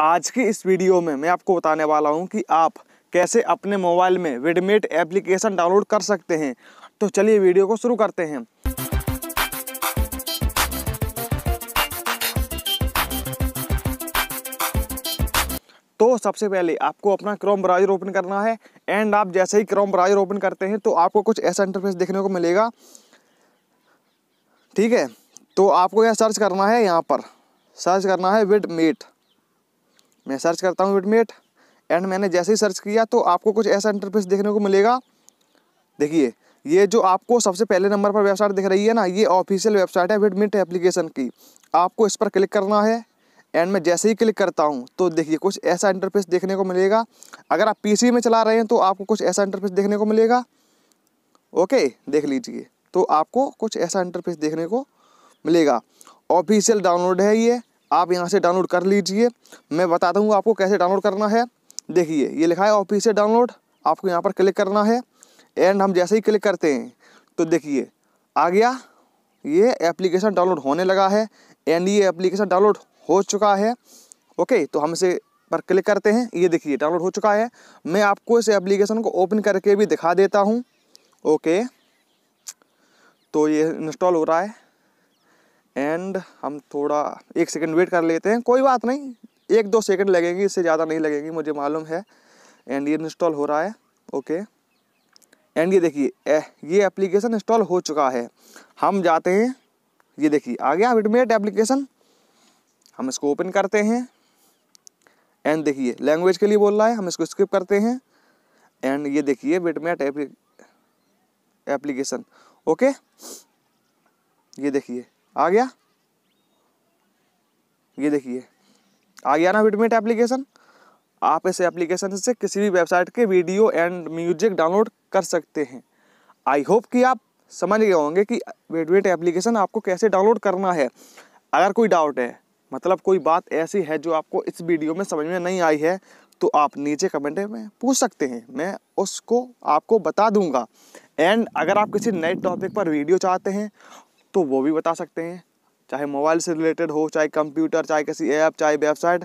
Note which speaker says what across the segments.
Speaker 1: आज की इस वीडियो में मैं आपको बताने वाला हूं कि आप कैसे अपने मोबाइल में विडमेट एप्लीकेशन डाउनलोड कर सकते हैं तो चलिए वीडियो को शुरू करते हैं तो सबसे पहले आपको अपना क्रोम ब्राउजर ओपन करना है एंड आप जैसे ही क्रोम ब्राउजर ओपन करते हैं तो आपको कुछ ऐसा इंटरफेस देखने को मिलेगा ठीक है तो आपको यह सर्च करना है यहाँ पर सर्च करना है विड मेट मैं सर्च करता हूँ विडमेट एंड मैंने जैसे ही सर्च किया तो आपको कुछ ऐसा इंटरफेस देखने को मिलेगा देखिए ये जो आपको सबसे पहले नंबर पर वेबसाइट दिख रही है ना ये ऑफिशियल वेबसाइट है विडमिट एप्लीकेशन की आपको इस पर क्लिक करना है एंड मैं जैसे ही क्लिक करता हूँ तो देखिए कुछ ऐसा इंटरफेस देखने को मिलेगा अगर आप पीसी में चला रहे हैं तो आपको कुछ ऐसा इंटरफेस देखने को मिलेगा ओके देख लीजिए तो आपको कुछ ऐसा इंटरफेस देखने को मिलेगा ऑफिशियल डाउनलोड है ये आप यहाँ से डाउनलोड कर लीजिए मैं बताता हूँ आपको कैसे डाउनलोड करना है देखिए ये लिखा है ऑफिस से डाउनलोड आपको यहाँ पर क्लिक करना है एंड हम जैसे ही क्लिक करते हैं तो देखिए आ गया ये एप्लीकेशन डाउनलोड होने लगा है एंड ये एप्लीकेशन डाउनलोड हो चुका है ओके तो हम इसे पर क्लिक करते हैं ये देखिए डाउनलोड हो चुका है मैं आपको इस एप्लीकेशन को ओपन करके भी दिखा देता हूँ ओके तो ये इंस्टॉल हो रहा है एंड हम थोड़ा एक सेकंड वेट कर लेते हैं कोई बात नहीं एक दो सेकंड लगेंगे इससे ज़्यादा नहीं लगेंगी मुझे मालूम है एंड ये इंस्टॉल हो रहा है ओके एंड ये देखिए ये एप्लीकेशन इंस्टॉल हो चुका है हम जाते हैं ये देखिए आ गया विडमेट एप्लीकेशन हम इसको ओपन करते हैं एंड देखिए लैंग्वेज के लिए बोल रहा है हम इसको स्किप करते हैं एंड ये देखिए विडमेट एप्लीकेशन ओके ये देखिए आ गया ये देखिए आ गया ना विडमेट एप्लीकेशन आप इस एप्लीकेशन से किसी भी वेबसाइट के वीडियो एंड म्यूजिक डाउनलोड कर सकते हैं आई होप कि आप समझ गए होंगे कि विडमेट एप्लीकेशन आपको कैसे डाउनलोड करना है अगर कोई डाउट है मतलब कोई बात ऐसी है जो आपको इस वीडियो में समझ में नहीं आई है तो आप नीचे कमेंट में पूछ सकते हैं मैं उसको आपको बता दूंगा एंड अगर आप किसी नए टॉपिक पर वीडियो चाहते हैं तो वो भी बता सकते हैं चाहे मोबाइल से रिलेटेड हो चाहे कंप्यूटर चाहे किसी ऐप चाहे वेबसाइट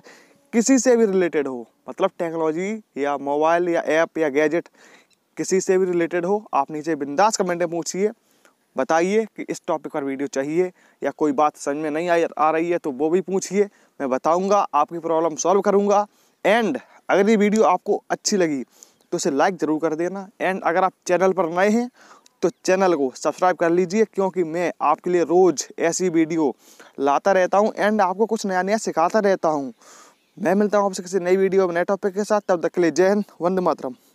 Speaker 1: किसी से भी रिलेटेड हो मतलब टेक्नोलॉजी या मोबाइल या ऐप या गैजेट किसी से भी रिलेटेड हो आप नीचे बिंदास कमेंट में पूछिए बताइए कि इस टॉपिक पर वीडियो चाहिए या कोई बात समझ में नहीं आ, आ रही है तो वो भी पूछिए मैं बताऊँगा आपकी प्रॉब्लम सॉल्व करूँगा एंड अगर ये वीडियो आपको अच्छी लगी तो इसे लाइक ज़रूर कर देना एंड अगर आप चैनल पर नए हैं तो चैनल को सब्सक्राइब कर लीजिए क्योंकि मैं आपके लिए रोज़ ऐसी वीडियो लाता रहता हूँ एंड आपको कुछ नया नया सिखाता रहता हूँ मैं मिलता हूँ आपसे किसी नई वीडियो नए टॉपिक के साथ तब तक के लिए जय हिंद वंदे मातरम